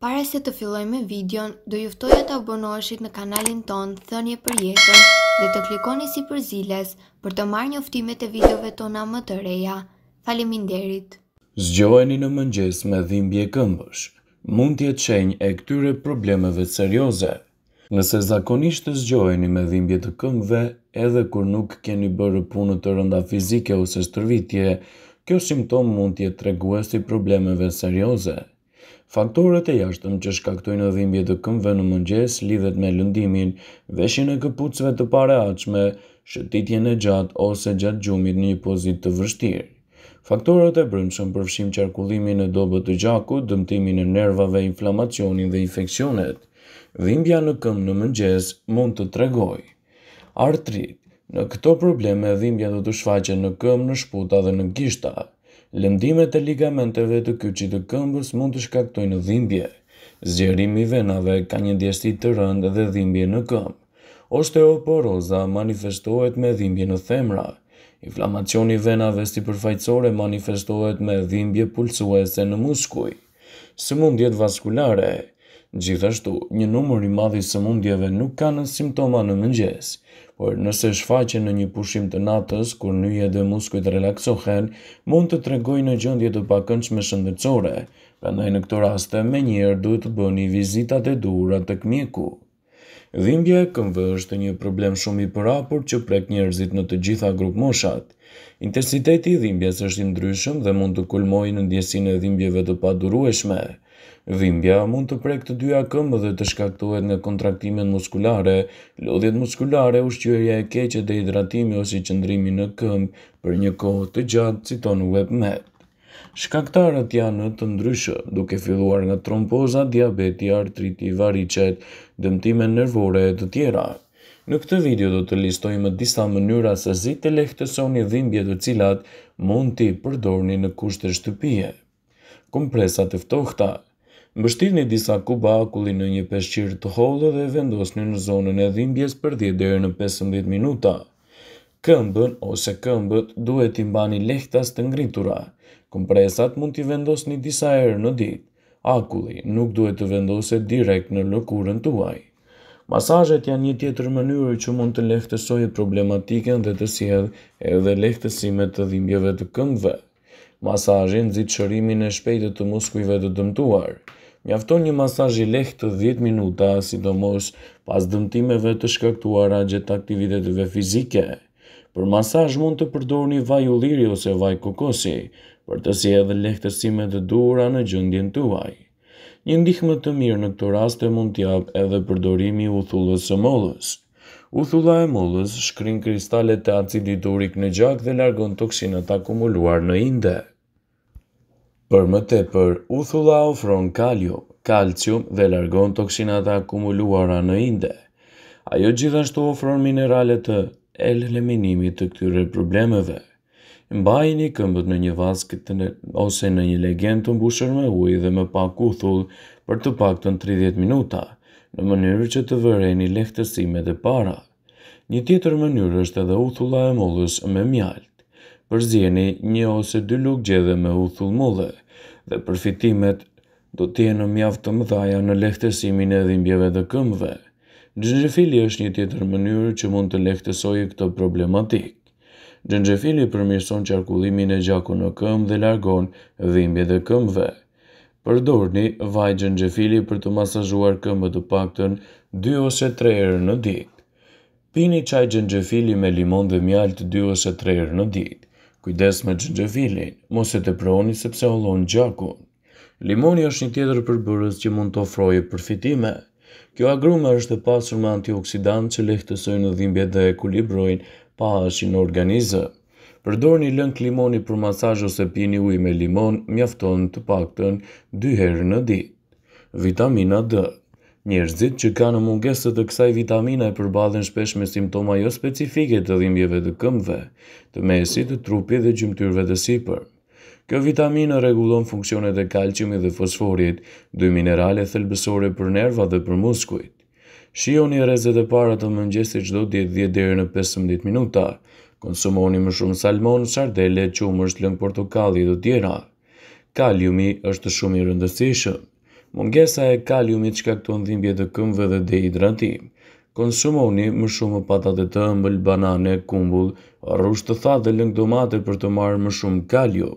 Pare se të filloj me videon, do juftoj e të abonoshit në kanalin ton, thënje për jetën dhe të klikoni si për ziles për të marrë një uftimet e videove tona më të reja. Falimin derit! Zgjoheni në mëngjes me dhimbje këmbësh, mund tje të shenjë e këtyre problemeve serioze. Nëse zakonisht të zgjoheni me dhimbje të këmbëve, edhe kur nuk keni bërë punë të rënda fizike ose stërvitje, kjo simptom mund tje të treguesi problemeve serioze. Faktorët e jashtëm që shkaktojnë dhimbje të këmbëve në mëngjes lidhet me lëndimin, veshjen e këpucëve të paraqme, shëtitjen e gjatë ose gjatë gjumit në një pozitë të vështirë. Faktorët e brendshëm përfshim qarkullimin e dobët të gjakut, dëmtimin e nervave, inflamacionin dhe infeksionet. Dhimbja në këmbë në mëngjes mund të tregojë. Artrit. Në këto probleme dhimbja do të shfaqen në këmbë, në shputa dhe në gishtat lëndimet e ligamenteve të kyqit të këmbës mund të shkaktojnë dhimbje. Zgjerimi i venave ka një djeshti të rëndë dhe dhimbje në këmbë. Osteoporoza manifestohet me dhimbje në themra. Inflamacioni venave si përfajtësore manifestohet me dhimbje pulsuese në muskuj. Së mundjet vaskulare, Gjithashtu, një numër i madh i sëmundjeve nuk kanë simptoma në mëngjes, por nëse shfaqen në një pushim të natës kur nyje dhe muskujt relaksohen, mund të tregojnë në gjendje të pakëndshme shëndetësore. Prandaj në këto raste më njëherë duhet të bëni vizitat e duhura tek mjeku. Dhimbja e këmbëve është një problem shumë i përhapur që prek njerëzit në të gjitha grup moshat. Intensiteti i dhimbjes është i ndryshëm dhe mund të kulmojë në ndjesinë e dhimbjeve të padurueshme. Dhimbja mund të prek të dyja këmbë dhe të shkaktohet nga kontraktimet muskulare, lodhjet muskulare, ushqyerja e keqe dhe hidratimi ose qëndrimi në këmbë për një kohë të gjatë, citon WebMed. Shkaktarët janë të ndryshë, duke filluar nga trompoza, diabeti, artriti, varicet, dëmtime nervore e të tjera. Në këtë video do të listojmë disa mënyra se zi të lehtësoni dhimbje të cilat mund të i përdorni në kushte shtëpije. Kompresat e ftohta, një disa kuba akulli në një peshqirë të hollë dhe vendosni në zonën e dhimbjes për 10 deri në 15 minuta. Këmbën ose këmbët duhet i mbani lehtas të ngritura. Kompresat mund t'i vendosni disa herë në ditë. Akulli nuk duhet të vendoset direkt në lëkurën tuaj. Masazhet janë një tjetër mënyrë që mund të lehtësojë problematiken dhe të sjell edhe lehtësime të dhimbjeve të këmbëve. Masazhi nxit shërimin e shpejtë të muskujve të dëmtuar. Një afton një masaj i leh të 10 minuta, sidomos pas dëmtimeve të shkaktuara gjithë aktivitetve fizike. Për masaj mund të përdor një vaj u liri ose vaj kokosi, për të si edhe lehtësime të dura në gjëndjen të vaj. Një ndihme të mirë në këtë raste mund t'jap edhe përdorimi u thullës së mollës. U thulla e mollës shkrin kristalet të acidit urik në gjak dhe largon toksinat akumuluar në indek. Për më te për ofron kalium, kalcium dhe largon toksinat akumuluara në inde. Ajo gjithashtu ofron mineralet të eliminimit të këtyre problemeve. Mbajini këmbët në një vaskë në ose në një legend të mbushër me ujë dhe me pak uthull për të pak të në 30 minuta, në mënyrë që të vërre një lehtësime dhe para. Një tjetër mënyrë është edhe uthulla e mullës me mjaltë, përzjeni një ose dy lukë gjedhe me uthull mollë dhe përfitimet do të jenë në mjaftë të mëdhaja në lehtësimin e dhimbjeve dhe këmbëve. Xhenxhefili është një tjetër mënyrë që mund të lehtësojë këtë problematik. Xhenxhefili përmirëson qarkullimin e gjakut në këmbë dhe largon dhimbjet dhe këmbëve. Përdorni vaj xhenxhefili për të masazhuar këmbët të paktën 2 ose 3 herë në ditë. Pini qaj gjengjefili me limon dhe mjalt 2 ose 3 rë në ditë. Kujdes me gjëngjevilin, mos e të proni sepse hollon gjakun. Limoni është një tjetër përbërës që mund të ofrojë përfitime. Kjo agrume është pasur me antioksidant që lehtësojnë në dhimbje dhe e kulibrojnë pa është në organizë. Përdor një lënk limoni për masaj ose pini uj me limon, mjafton të pakten dy herë në ditë. Vitamina D Njerëzit që kanë mungesë të kësaj vitamina e përbalen shpesh me simptoma jo specifike të dhimbjeve të këmve, të mesit, të trupi dhe gjymtyrve të sipër. Kjo vitaminë regulon funksionet e kalqimi dhe fosforit, dy minerale thelbësore për nerva dhe për muskujt. i rezet e para të mëngjesi qdo 10-10 dhe në 15 minuta, konsumoni më shumë salmon, sardele, qumërsh, lëng portokalli dhe tjera. Kaliumi është shumë i rëndësishëm. Mungesa e kaliumit shkaktuan dhimbje të këmbëve dhe dehidratim. Konsumoni më shumë patate të ëmbël, banane, kumbull, rrush të thatë dhe lëng domate për të marrë më shumë kalium.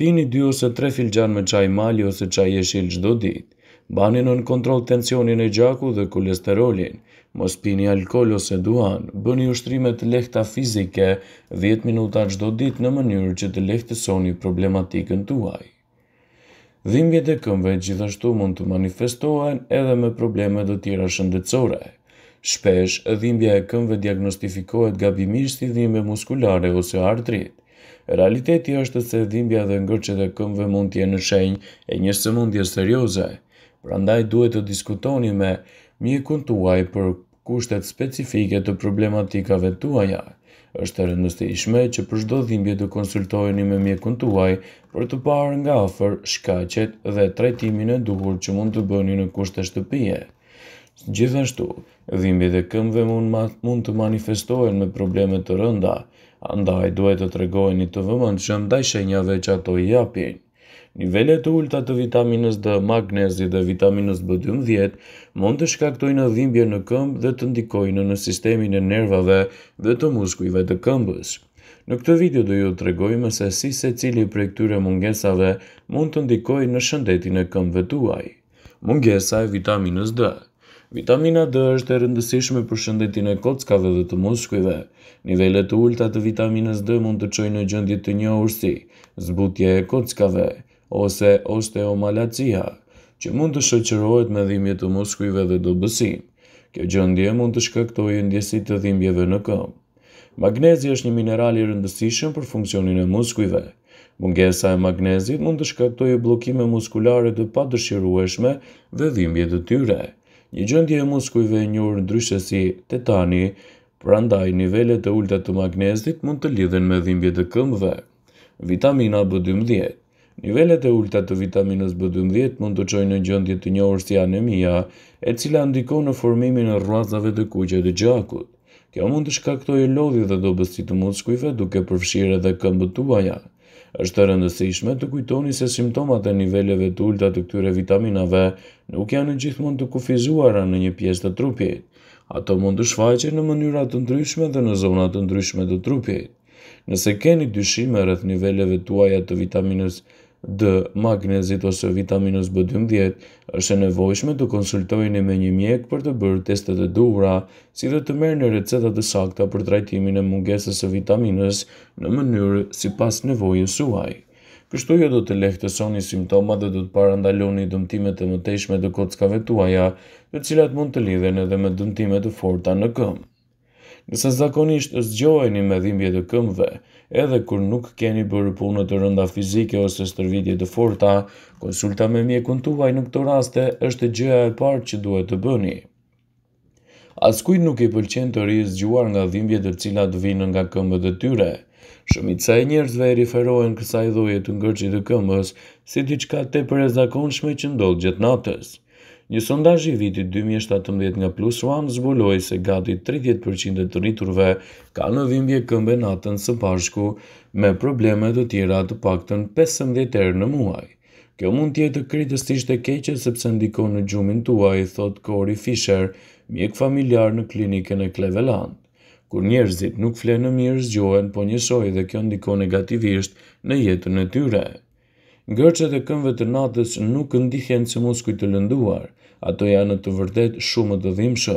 Pini 2 ose 3 filxhan me çaj mali ose çaj jeshil çdo ditë. Bani në kontrol tensionin e gjaku dhe kolesterolin. Mos pini alkohol ose duhan, Bëni ushtrime të lehta fizike 10 minuta çdo ditë në mënyrë që të lehtësoni problematikën tuaj. Dhimbjet e këmbëve gjithashtu mund të manifestohen edhe me probleme të tjera shëndetësore. Shpesh dhimbja e këmbëve diagnostifikohet gabimisht si dhimbje muskulare ose artrit. Realiteti është se dhimbja dhe ngërçet e këmbëve mund të jenë shenjë e një sëmundjeje serioze, prandaj duhet të diskutoni me mjekun tuaj për kushtet specifike të problematikave tuaja është rëndës të ishme që për shdo dhimbje të konsultojni me mjekun tuaj për të parë nga afer, shkacet dhe trajtimin e duhur që mund të bëni në e shtëpije. Gjithashtu, dhimbje dhe këmve mund, të manifestohen me problemet të rënda, andaj duhet të tregojni të vëmëndshëm daj shenjave që ato i japin. Nivellet të ulta të vitaminës D, magnezi dhe vitaminës B12 mund të shkaktojnë dhimbje në këmbë dhe të ndikojnë në sistemin e nervave dhe të muskujve të këmbës. Në këtë video do ju të regojme se si se cili për e këtyre mungesave mund të ndikojnë në shëndetin e këmbëve tuaj. Mungesa e vitaminës D Vitamina D është e rëndësishme për shëndetin e kockave dhe të muskujve. Nivellet të ulta të vitaminës D mund të qojnë në gjëndjet të një ursi, zbutje e kockave ose osteomalacia, që mund të shëqërojt me dhimje të muskujve dhe dobësim. Kjo gjëndje mund të shkaktojë ndjesit të dhimjeve në këmë. Magnezi është një mineral i rëndësishëm për funksionin e muskujve. Mungesa e magnezit mund të shkaktojë blokime muskulare të pa dëshirueshme dhe dhimje të tyre. Një gjëndje e muskujve e njërë në si tetani, pra ndaj nivellet e ullët të magnezit mund të lidhen me dhimbje të këmbëve. Vitamina B12 Nivellet e ulta të vitaminës B12 mund të qojnë në gjëndje të njohër si anemia, e cila ndikon në formimin e rrazave të kuqe të gjakut. Kjo mund të shkaktoj e lodhi dhe do bësit të muskujve duke përfshire dhe këmbëtuaja. Êshtë të rëndësishme të kujtoni se simptomat e niveleve të ulta të këtyre vitaminave nuk janë gjithmonë të kufizuara në një pjesë të trupit. Ato mund të shfaqe në mënyrat të ndryshme dhe në zonat të ndryshme të trupit. Nëse keni dyshime rrëth niveleve tuaja të vitaminës D, magnezit ose vitaminës B12 është e nevojshme të konsultojnë me një mjek për të bërë testet e duhura, si dhe të merë në recetat e sakta për trajtimin e mungesës së vitaminës në mënyrë si pas nevojës suaj. Kështu jo do të lehtësoni simptoma dhe do të parandaloni dëmtimet e mëtejshme të kockave tuaja, të cilat mund të lidhen edhe me dëmtimet e forta në këmë. Nëse zakonisht zgjoheni me dhimbje të këmbëve, edhe kur nuk keni bërë punë të rënda fizike ose stërvitje të forta, konsulta me mjekun tuaj në këto raste është gjëja e parë që duhet të bëni. Askujt nuk i pëlqen të rizgjuar nga dhimbjet të cilat vijnë nga këmbët e tyre. Shumica e njerëzve i referohen kësaj dhimbje të ngërçit të këmbës si diçka tepër e zakonshme që ndodh gjatë natës. Një sondazh i vitit 2017 nga Plus One zbuloi se gati 30% e të rriturve kanë në vimbje këmbë natën së bashku me probleme të tjera të paktën 15 herë në muaj. Kjo mund të jetë kritikisht e keqe sepse ndikon në gjumin tuaj, thot Kori Fisher, mjek familjar në klinikën e Cleveland. Kur njerëzit nuk flenë në mirë zgjohen, po njësoj dhe kjo ndikon negativisht në jetën e tyre. Ngërçet e këmbëve të natës nuk ndihjen që muskuj të lënduar, ato janë të vërtet shumë të dhimshë.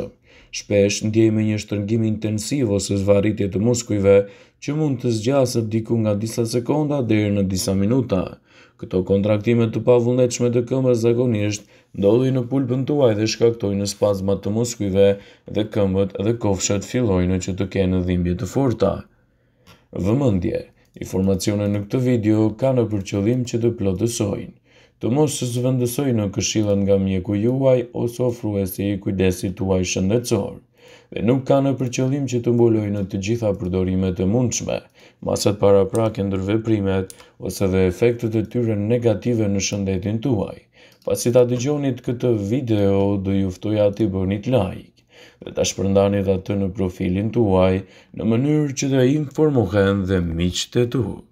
Shpesh ndjejme një shtërngim intensiv ose zvaritje të muskujve që mund të zgjasët diku nga disa sekonda dherë në disa minuta. Këto kontraktime të pavullnetshme të këmbës zakonisht ndodhi në pulpën tuaj dhe shkaktojnë spazmat të muskujve dhe këmbët dhe kofshat fillojnë që të kenë dhimbje të forta. Vëmëndje, informacione në këtë video ka në përqëllim që të plotësojnë të mos së zëvëndësoj në këshilën nga mjeku juaj ose ofruesi i kujdesit tuaj shëndetësor dhe nuk ka në përqëllim që të mbuloj në të gjitha përdorimet e mundshme, masat para prake ndër veprimet ose dhe efektet e tyre negative në shëndetin tuaj. Pas i ta dëgjonit këtë video, dhe juftoj ati bënit like, dhe ta dhe atë në profilin tuaj në mënyrë që të informohen dhe miqët të tuaj.